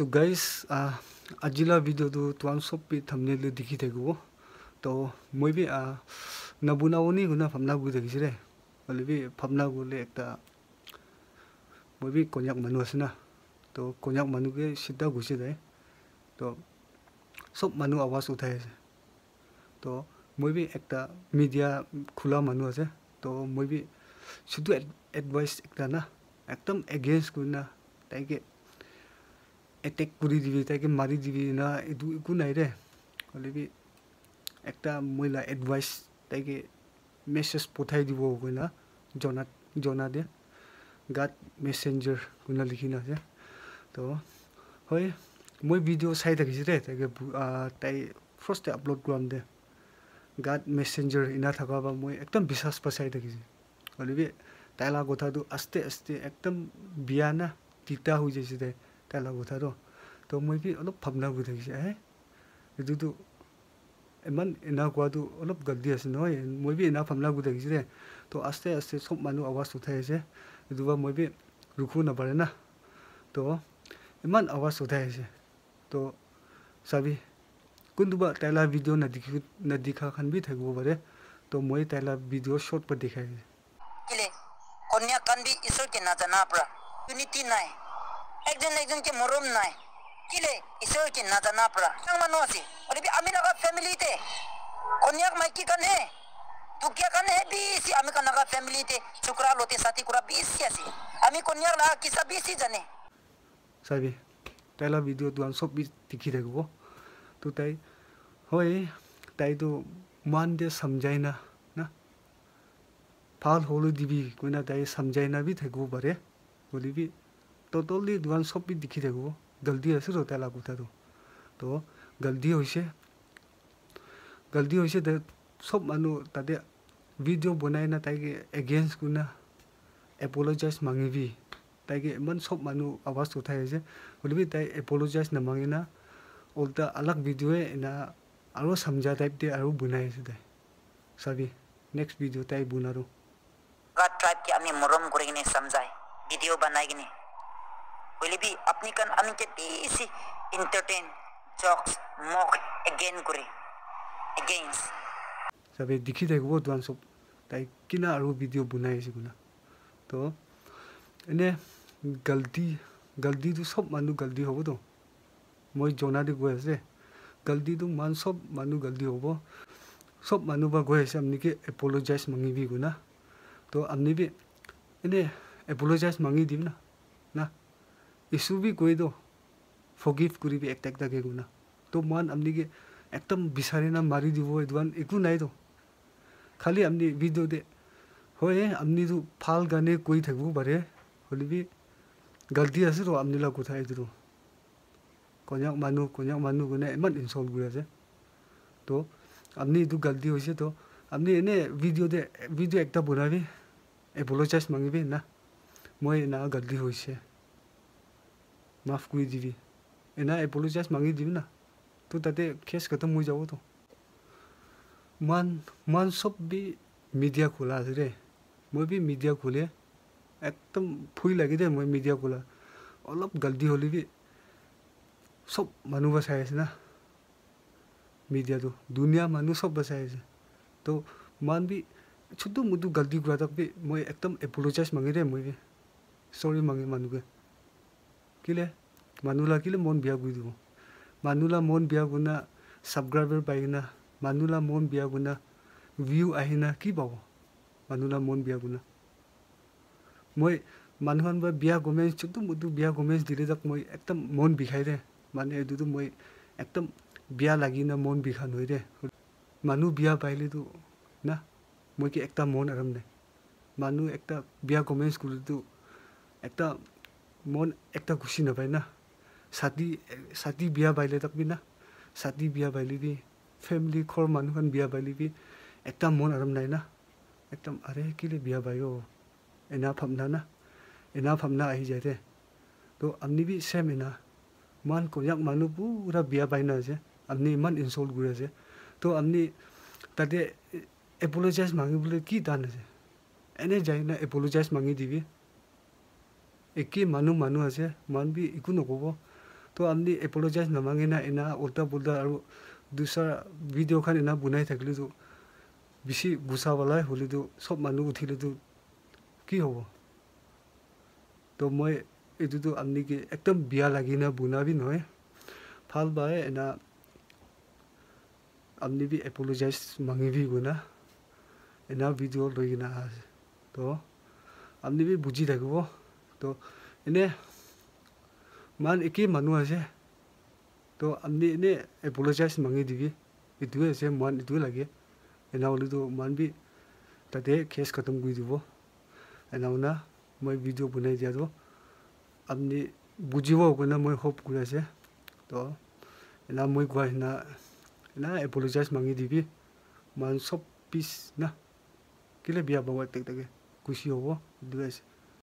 so guys आज video तो तुम सब थमनेल देखी थे वो तो मैं भी नबुनाव नहीं गुना फमना बु देखी रे अलग भी फमना गुले एक मैं भी कन्याक मनुना तो कन्याक मनु के सीधा घुस रहे तो सब मनु आवाज उठाए से तो मैं भी एक मीडिया खुला मनु तो मैं भी शुद्ध एडवाइस एक ना एकदम एगेंस्ट गुना तैंक এটেক কৰি দিবি তাইকে মাৰি দিবি না এইটো একো নাই ৰে হ'লেবি এটা মহিলা এডভাইচ তাইকে মেছেজ পঠাই দিব কইনা জনাত জনা দে গাত মেছেঞ্জাৰ কোনা লিখি না যে তো হয় মই ভিডিঅ' চাই থাকিছোঁ দে তাইকে তাই ফাৰ্ষ্টে আপলোড কৰাম দে গাত মেছেঞ্জাৰ ইনা থকা বা মই একদম বিশ্বাস পাই চাই থাকিছোঁ হ'লেবি তাইলা কথাটো আস্তে আস্তে একদম বিয়া না তিতা হৈ যাইছে তাই 달라붙어도 도무비 얼룩 밤나부대기시 에 그래도 에만 에나과도 얼룩 갈디에서 너에 무비 에나 밤나부대기시래 또 아스테 아스테 속만우 아와스 후퇴해제 그두바 무비 루쿠나 바레나 또 에만 아와스 후퇴해제 또 사비 군두바 달라 비디오 나디 나디카 칸비 되고 버레 또 무이 달라 비디오 쇼트 버 디카이 kile konya kandi isoke na tanapra unity nine একজন একজনকে মরম নয় কিলে ঈশ্বরকে না জানা পড়া সাংমান আছে ওরে আমি লাগা ফ্যামিলিতে কন্যাক মাইকি কানে দুকিয়া কানে বিসি আমি কানাগা ফ্যামিলিতে চুকরা লোতে সাথী কুরা বিসি আছে আমি কন্যাক লাগা কিসা বিসি জানে চাবি তাইলা ভিডিওটো আমি সব দেখি থাকিব তো তাই হয় তাইতো মান দিয়ে সমঝাই না না ভাল হলো দিবি কইনা তাই সমঝাই না বি থাকিব পারে বলিবি টোটেলি দোকান চবি দেখি থাকিব গল্টি হৈছে ৰতেলা কোঠাটো তো গল্টি হৈছে গল্টি হৈছে চব মানুহ তাতে ভিডিঅ' বনাই না তাইক এগেইনষ্ট কোনা এপল'জাইজ মাঙিবি তাইক ইমান চব মানুহ আৱাজ উঠাই আছে শুনিবি তাই এপল'জাইজ নামাঙি না উল্টা আলাক ভিডিঅ'ই এনা আৰু চামজা টাইপ দিয়ে আৰু বনাই আছে তাই চাবি নেক্সট ভিডিঅ' তাই বনাৰো কাট ট্ৰাইপ কি আমি মৰম কৰি কিনে চামজাই ভিডিঅ' বনাই কিনে বলিবি আপনি কান আমি কেতিছি ইন্টাৰটেইন জক্স মক এগেইন কৰি এগেইনস তবে দেখি দেখব দুয়ান সব তাই কিনা আৰু ভিডিও বনাইছি গুনা তো এনে গলদি গলদি তো সব মানু গলদি হব তো মই জনা দি গৈ আছে গলদি তো মান সব মানু গলদি হব সব মানু বা গৈ আছে আপনি কি এপোলজাইজ মাঙিবি গুনা তো আপনি এনে এপোলজাইজ মাঙি দিম না না इसुबी गोइदो फगिभ कुरिबि एकटा एकटा गेगुना तो मान हमने के एकदम बिसारेना मारी दिबो एदवान एकु नाइ दो खाली हमने वीडियो दे होए हमने तो फाल गाने कोई थकबो बारे होली भी गलती আছে তো আমনি লাগু থাই দিলো কন্যাক মানুহ কন্যাক মানুহ গুণে ইমান ইনচল কৰি আছে তো আপনি এইটো গলতি হৈছে তো আপনি এনে ভিডিঅ'তে ভিডিঅ' একটা বনাবি এপলজাইজ মাগিবি না মই না গলতি হৈছে মাফ কৰি দিবি এনে এপলজাইজ মাগি দিবি না তো তাতে কেছ খতম হৈ যাবতো মান মান চব বি মিডিয়া খোলা আছে ৰে মই বি মিডিয়া খোলে একদম ফুই লাগি দে মই মিডিয়া খোলা অলপ গাল্ডি হ'লে বি চব মানুহ বা আছে না মিডিয়াটো দুনিয়া মানুহ চব বা চাই আছে তো মান বি ছোটো মোটো গাল্ডি কৰা তাক বি মই একদম এপলজাইজ মাঙি দে মই বি চৰি মাঙে কেলে মানুহলা কেলে মন বিয়া গৈ দিব মানুহলা মন বিয়া গুণা ছাবস্ক্ৰাইবাৰ পাইকিনা মানুহলা মন বিয়া গুণা ভিউ আহি না কি পাব মানুহলা মন বিয়া গুণা মই মানুহ বা বিয়া গমেজ একদম মইতো বিয়া গমেজ দিলে যাক মই একদম মন বিষাই দে মানে এইটোতো মই একদম বিয়া লাগি না মন বিষা নহয় দে মানুহ বিয়া পাইলেতো না মই কি একটা মন আৰাম নাই মানুহ একটা বিয়া গমেজ কৰিলেতো একটা মন একটা গুছি নাপায় না ছাতি ছাতি বিয়া বাইলে থাকবি না ছাতি বিয়া বাইলিবি ফেমিলি ঘৰ মানুহখন বিয়া বাইলিবি একটা মন আৰাম নাই না একদম আৰে কেলে বিয়া বাই এনা ফাপনা না এনা ফাপনা আহি যায় দে তো আপুনি বি চেম এনা ইমান কজাক মানুহ পুৰা বিয়া পাই না যে আপুনি ইমান ইনচল্ট কৰি আছে তো আপুনি তাতে এপল'জাইজ মাগিবলৈ কি টান আছে এনে যায় না এপল'জাইজ মাগি দিবি একেই মানুহ মানুহ আছে মানুহবি একো নক'ব তো আমি এপল'জাইজ নামাঙে না এনা উল্টা পুল্টা আৰু দুচাৰ ভিডিঅ'খন এনা বনাই থাকিলেতো বেছি গুচাবলৈ হ'লেতো চব মানুহ উঠিলেতো কি হ'ব তো মই এইটোতো আপুনি কি একদম বিয়া লাগি না বনাবি নহয় ভাল পায় এনা আপুনি বি এপল'জাইজ মাঙিবি গুণা এনা ভিডিঅ' লৈ কিনা তো আপুনি বি বুজি থাকিব তো এনে মান একে মানুহ আছে তো আপনি এনে এপলজাইজ মাঙি দিবি এইটোৱে আছে মান এইটোৱে লাগে এনাউলিটো মান বি তাতে খেচ খতম কৰি দিব এনাউনা মই ভিডিঅ' বনাই দিয়াটো আপুনি বুজিব কাৰণে মই হোপ কৰি আছে তো এনা মই কোৱা সিদিনা এনা এপলজাইজ মাঙি দিবি মান চব পিছ না কেলে বিয়া পাব তাকে তাকে গুচি হ'ব দুই আছে